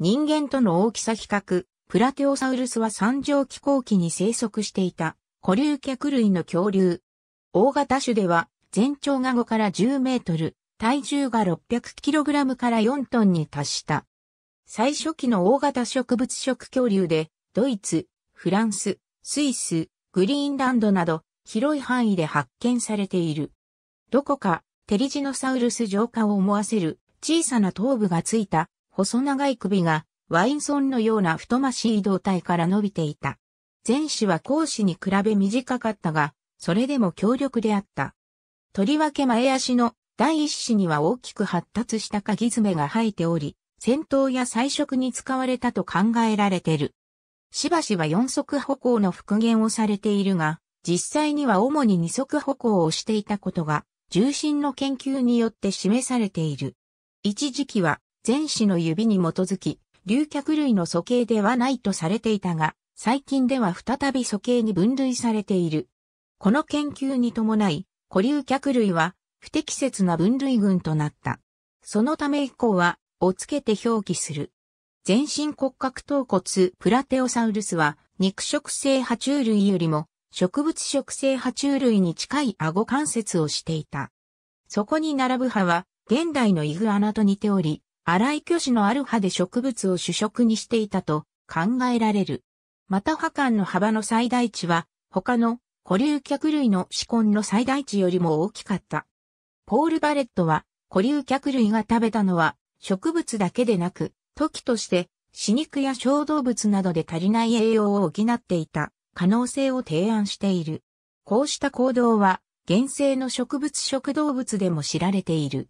人間との大きさ比較、プラテオサウルスは三畳気候期に生息していた、古流脚類の恐竜。大型種では、全長が5から10メートル、体重が6 0 0ラムから4トンに達した。最初期の大型植物食恐竜で、ドイツ、フランス、スイス、グリーンランドなど、広い範囲で発見されている。どこか、テリジノサウルス浄化を思わせる小さな頭部がついた細長い首がワインソンのような太ましい胴体から伸びていた。前肢は後肢に比べ短かったが、それでも強力であった。とりわけ前足の第一子には大きく発達した鍵爪が生えており、戦闘や彩色に使われたと考えられてる。しばしば四足歩行の復元をされているが、実際には主に二足歩行をしていたことが、重心の研究によって示されている。一時期は前肢の指に基づき、竜脚類の素形ではないとされていたが、最近では再び素形に分類されている。この研究に伴い、古竜脚類は不適切な分類群となった。そのため以降は、をつけて表記する。全身骨格頭骨プラテオサウルスは、肉食性爬虫類よりも植物食性爬虫類に近い顎関節をしていた。そこに並ぶ歯は現代のイグアナと似ており、荒い巨子のアルハで植物を主食にしていたと考えられる。また波間の幅の最大値は他の古流脚類の死根の最大値よりも大きかった。ポール・バレットは古流脚類が食べたのは植物だけでなく、時として死肉や小動物などで足りない栄養を補っていた可能性を提案している。こうした行動は、原生の植物食動物でも知られている。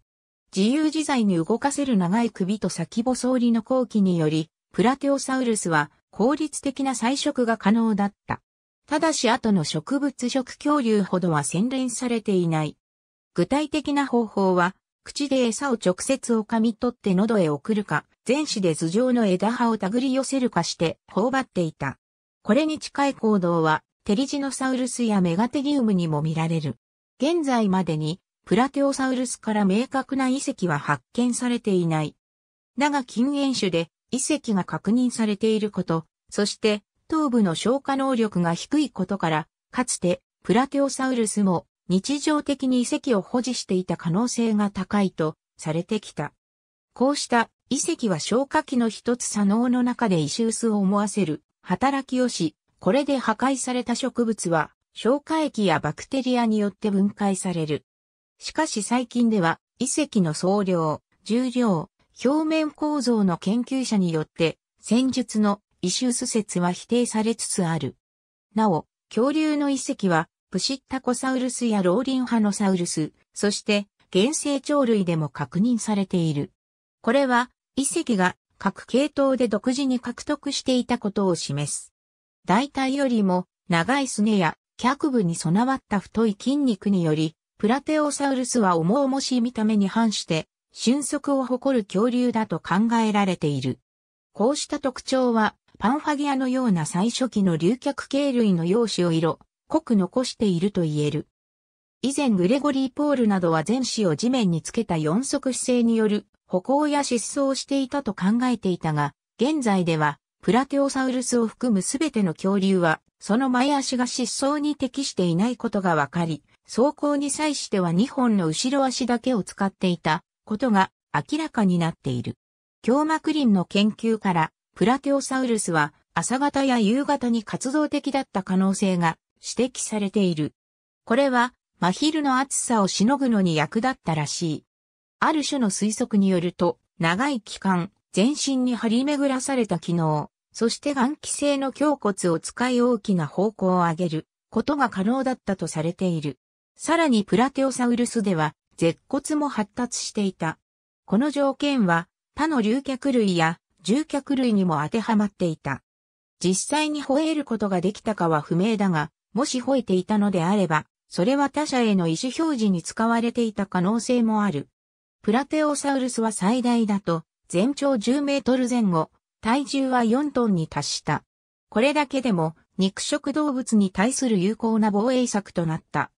自由自在に動かせる長い首と先細りの後期により、プラテオサウルスは効率的な採食が可能だった。ただし後の植物食恐竜ほどは洗練されていない。具体的な方法は、口で餌を直接を噛み取って喉へ送るか、前肢で頭上の枝葉を手繰り寄せるかして頬張っていた。これに近い行動は、テリジノサウルスやメガテリウムにも見られる。現在までにプラテオサウルスから明確な遺跡は発見されていない。だが近縁種で遺跡が確認されていること、そして頭部の消化能力が低いことから、かつてプラテオサウルスも日常的に遺跡を保持していた可能性が高いとされてきた。こうした遺跡は消化器の一つ左脳の中で石臼を思わせる働きをし、これで破壊された植物は消化液やバクテリアによって分解される。しかし最近では、遺跡の総量、重量、表面構造の研究者によって、戦術の異種。ス説は否定されつつある。なお、恐竜の遺跡は、プシッタコサウルスやローリンハノサウルス、そして、原生鳥類でも確認されている。これは、遺跡が各系統で独自に獲得していたことを示す。大体よりも長いすねや脚部に備わった太い筋肉によりプラテオサウルスは重々しい見た目に反して、俊足を誇る恐竜だと考えられている。こうした特徴は、パンファギアのような最初期の竜脚系類の容姿を色、濃く残していると言える。以前グレゴリー・ポールなどは全肢を地面につけた四足姿勢による歩行や失踪をしていたと考えていたが、現在ではプラテオサウルスを含むすべての恐竜は、その前足が失踪に適していないことがわかり、走行に際しては2本の後ろ足だけを使っていたことが明らかになっている。京膜林の研究からプラテオサウルスは朝方や夕方に活動的だった可能性が指摘されている。これは真昼の暑さをしのぐのに役立ったらしい。ある種の推測によると、長い期間、全身に張り巡らされた機能、そして眼気性の胸骨を使い大きな方向を上げることが可能だったとされている。さらにプラテオサウルスでは、舌骨も発達していた。この条件は、他の竜脚類や獣脚類にも当てはまっていた。実際に吠えることができたかは不明だが、もし吠えていたのであれば、それは他者への意思表示に使われていた可能性もある。プラテオサウルスは最大だと、全長10メートル前後、体重は4トンに達した。これだけでも、肉食動物に対する有効な防衛策となった。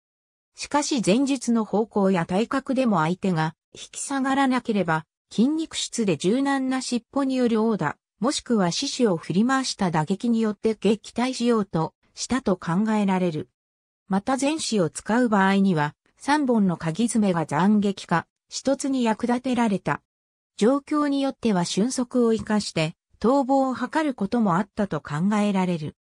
しかし前述の方向や体格でも相手が引き下がらなければ、筋肉質で柔軟な尻尾による殴打、もしくは四肢を振り回した打撃によって撃退しようとしたと考えられる。また前肢を使う場合には、三本の鍵爪が斬撃か、一つに役立てられた。状況によっては瞬足を活かして、逃亡を図ることもあったと考えられる。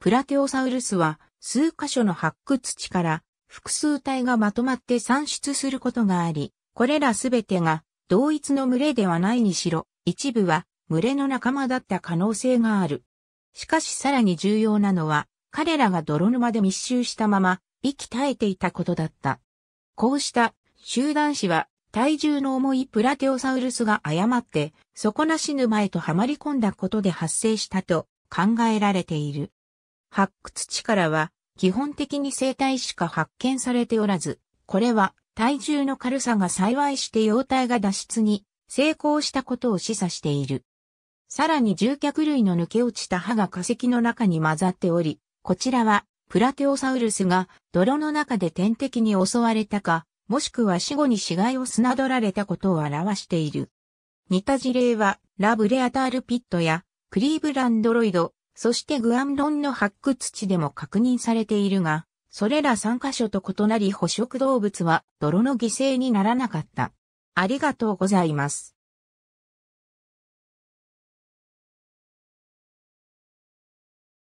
プラテオサウルスは、数箇所の発掘地から複数体がまとまって産出することがあり、これらすべてが同一の群れではないにしろ、一部は群れの仲間だった可能性がある。しかしさらに重要なのは、彼らが泥沼で密集したまま、息絶えていたことだった。こうした集団死は体重の重いプラテオサウルスが誤って底なし沼へとはまり込んだことで発生したと考えられている。発掘地からは基本的に生体しか発見されておらず、これは体重の軽さが幸いして幼体が脱出に成功したことを示唆している。さらに獣脚類の抜け落ちた歯が化石の中に混ざっており、こちらはプラテオサウルスが泥の中で天敵に襲われたか、もしくは死後に死骸を砂取られたことを表している。似た事例はラブレアタールピットやクリーブランドロイド、そしてグアンロンの発掘地でも確認されているが、それら3カ所と異なり捕食動物は泥の犠牲にならなかった。ありがとうございます。